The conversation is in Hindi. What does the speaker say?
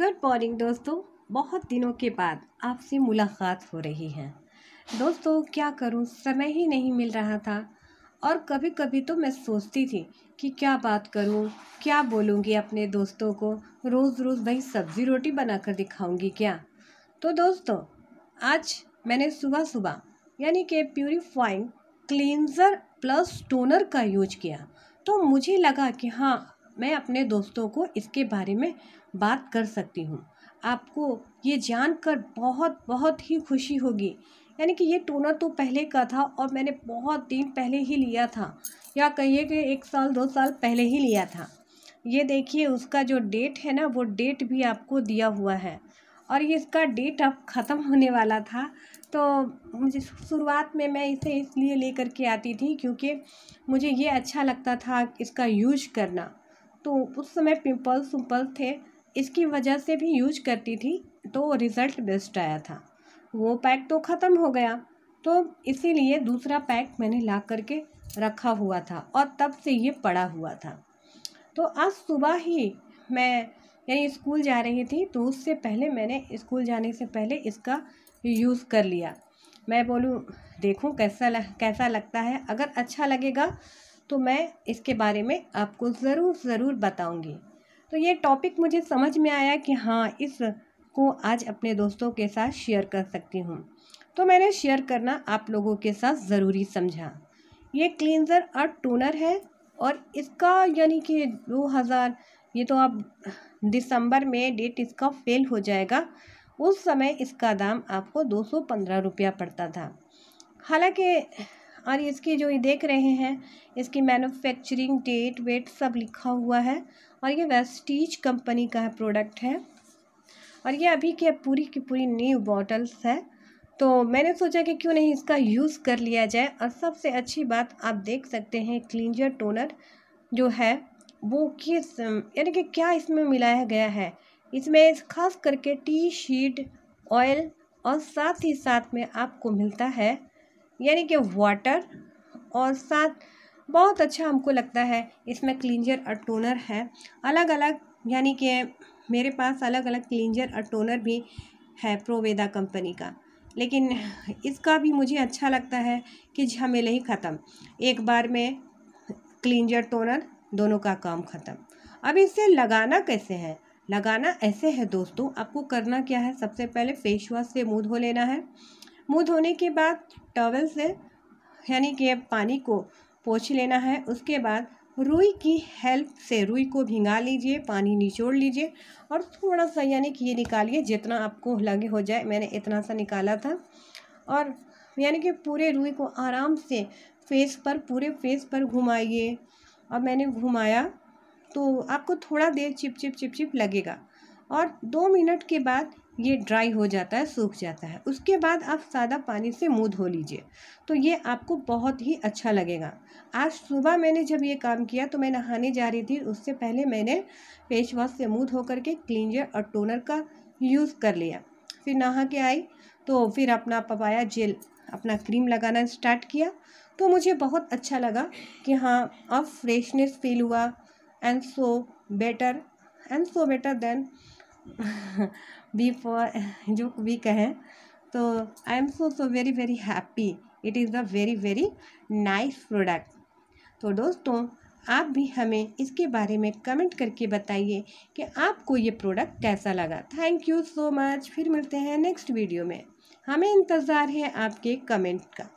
गुड मॉर्निंग दोस्तों बहुत दिनों के बाद आपसे मुलाकात हो रही है दोस्तों क्या करूं समय ही नहीं मिल रहा था और कभी कभी तो मैं सोचती थी कि क्या बात करूं क्या बोलूंगी अपने दोस्तों को रोज़ रोज़ भाई सब्ज़ी रोटी बनाकर दिखाऊंगी क्या तो दोस्तों आज मैंने सुबह सुबह यानी कि प्योरीफाइंग क्लींजर प्लस टोनर का यूज किया तो मुझे लगा कि हाँ मैं अपने दोस्तों को इसके बारे में बात कर सकती हूँ आपको ये जानकर बहुत बहुत ही खुशी होगी यानी कि ये टोनर तो पहले का था और मैंने बहुत दिन पहले ही लिया था या कहिए कि एक साल दो साल पहले ही लिया था ये देखिए उसका जो डेट है ना वो डेट भी आपको दिया हुआ है और ये इसका डेट अब ख़त्म होने वाला था तो मुझे शुरुआत में मैं इसे इसलिए लेकर के आती थी क्योंकि मुझे ये अच्छा लगता था इसका यूज करना तो उस समय पिंपल्स उम्पल थे इसकी वजह से भी यूज करती थी तो रिज़ल्ट बेस्ट आया था वो पैक तो ख़त्म हो गया तो इसीलिए दूसरा पैक मैंने ला करके रखा हुआ था और तब से ये पड़ा हुआ था तो आज सुबह ही मैं यानी स्कूल जा रही थी तो उससे पहले मैंने स्कूल जाने से पहले इसका यूज़ कर लिया मैं बोलूँ देखूँ कैसा लग, कैसा लगता है अगर अच्छा लगेगा तो मैं इसके बारे में आपको ज़रूर ज़रूर बताऊंगी तो ये टॉपिक मुझे समझ में आया कि हाँ इस को आज अपने दोस्तों के साथ शेयर कर सकती हूँ तो मैंने शेयर करना आप लोगों के साथ ज़रूरी समझा ये क्लिनज़र और टोनर है और इसका यानी कि दो हज़ार ये तो आप दिसंबर में डेट इसका फेल हो जाएगा उस समय इसका दाम आपको दो सौ पंद्रह रुपया पड़ता था हालांकि और इसकी जो ये देख रहे हैं इसकी मैन्युफैक्चरिंग डेट वेट सब लिखा हुआ है और ये वेस्टीज कंपनी का प्रोडक्ट है और ये अभी की पूरी की पूरी न्यू बॉटल्स है तो मैंने सोचा कि क्यों नहीं इसका यूज़ कर लिया जाए और सबसे अच्छी बात आप देख सकते हैं क्लिंजर टोनर जो है वो किस यानी कि क्या इसमें मिलाया गया है इसमें खास करके टी शीट ऑयल और साथ ही साथ में आपको मिलता है यानी कि वाटर और साथ बहुत अच्छा हमको लगता है इसमें क्लिंजर और टोनर है अलग अलग यानी कि मेरे पास अलग अलग क्लिंजर और टोनर भी है प्रोवेदा कंपनी का लेकिन इसका भी मुझे अच्छा लगता है कि झमेले ही ख़त्म एक बार में क्लिंजर टोनर दोनों का काम ख़त्म अब इसे लगाना कैसे है लगाना ऐसे है दोस्तों आपको करना क्या है सबसे पहले फेस वॉश से मुँह धो लेना है मुंह धोने के बाद टॉवल से यानी कि पानी को पोछ लेना है उसके बाद रुई की हेल्प से रुई को भिंगा लीजिए पानी निचोड़ लीजिए और थोड़ा सा यानी कि ये निकालिए जितना आपको लगे हो जाए मैंने इतना सा निकाला था और यानी कि पूरे रुई को आराम से फेस पर पूरे फेस पर घुमाइए और मैंने घुमाया तो आपको थोड़ा देर चिप चिप चिप चिप लगेगा और दो मिनट के बाद ये ड्राई हो जाता है सूख जाता है उसके बाद आप सादा पानी से मुँह धो लीजिए तो ये आपको बहुत ही अच्छा लगेगा आज सुबह मैंने जब ये काम किया तो मैं नहाने जा रही थी उससे पहले मैंने फेस वॉश से मुँह धो करके क्लिनजर और टोनर का यूज़ कर लिया फिर नहा के आई तो फिर अपना पपाया जेल अपना क्रीम लगाना स्टार्ट किया तो मुझे बहुत अच्छा लगा कि हाँ अब फ्रेशनेस फील हुआ and so better and so better than before जो भी कहें तो I am so so very very happy it is the very very nice product तो दोस्तों आप भी हमें इसके बारे में कमेंट करके बताइए कि आपको ये प्रोडक्ट कैसा लगा थैंक यू सो मच फिर मिलते हैं नेक्स्ट वीडियो में हमें इंतज़ार है आपके कमेंट का